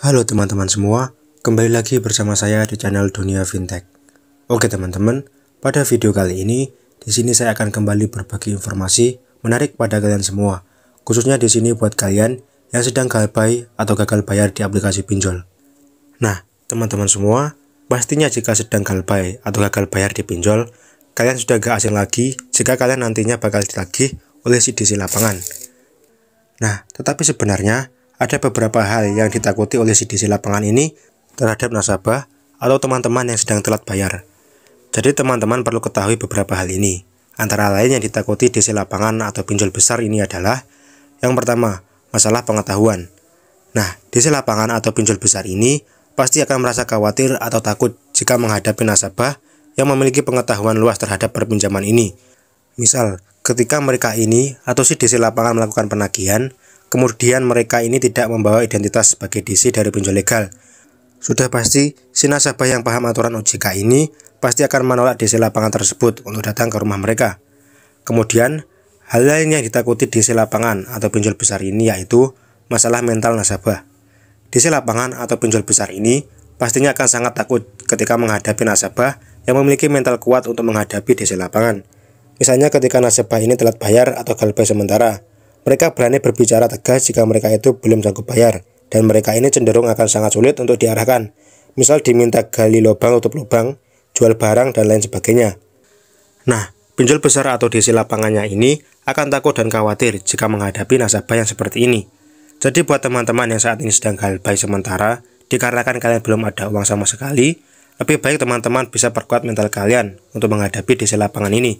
Halo teman-teman semua, kembali lagi bersama saya di channel Dunia Fintech. Oke teman-teman, pada video kali ini, di sini saya akan kembali berbagi informasi menarik pada kalian semua, khususnya di sini buat kalian yang sedang galbay atau gagal bayar di aplikasi pinjol. Nah, teman-teman semua, pastinya jika sedang galbay atau gagal bayar di pinjol, kalian sudah gak asing lagi jika kalian nantinya bakal ditagih oleh si lapangan. Nah, tetapi sebenarnya ada beberapa hal yang ditakuti oleh CDC lapangan ini terhadap nasabah atau teman-teman yang sedang telat bayar. Jadi teman-teman perlu ketahui beberapa hal ini. Antara lain yang ditakuti DC lapangan atau pinjol besar ini adalah yang pertama, masalah pengetahuan. Nah, DC lapangan atau pinjol besar ini pasti akan merasa khawatir atau takut jika menghadapi nasabah yang memiliki pengetahuan luas terhadap perpinjaman ini. Misal, ketika mereka ini atau si DC lapangan melakukan penagihan, Kemudian mereka ini tidak membawa identitas sebagai DC dari pinjol legal. Sudah pasti, si nasabah yang paham aturan OJK ini pasti akan menolak DC lapangan tersebut untuk datang ke rumah mereka. Kemudian, hal lain yang ditakuti DC lapangan atau pinjol besar ini yaitu masalah mental nasabah. DC lapangan atau pinjol besar ini pastinya akan sangat takut ketika menghadapi nasabah yang memiliki mental kuat untuk menghadapi DC lapangan. Misalnya ketika nasabah ini telat bayar atau galbay sementara, mereka berani berbicara tegas jika mereka itu belum sanggup bayar, dan mereka ini cenderung akan sangat sulit untuk diarahkan. Misal diminta gali lubang tutup lubang, jual barang, dan lain sebagainya. Nah, pinjol besar atau DC lapangannya ini akan takut dan khawatir jika menghadapi nasabah yang seperti ini. Jadi buat teman-teman yang saat ini sedang galbay sementara, dikarenakan kalian belum ada uang sama sekali, lebih baik teman-teman bisa perkuat mental kalian untuk menghadapi DC lapangan ini,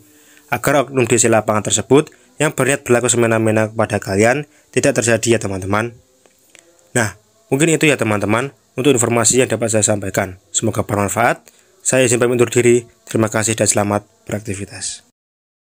agar oknum DC lapangan tersebut yang berniat berlaku semena-mena kepada kalian tidak terjadi ya teman-teman. Nah, mungkin itu ya teman-teman untuk informasi yang dapat saya sampaikan. Semoga bermanfaat. Saya izin pamit undur diri. Terima kasih dan selamat beraktivitas.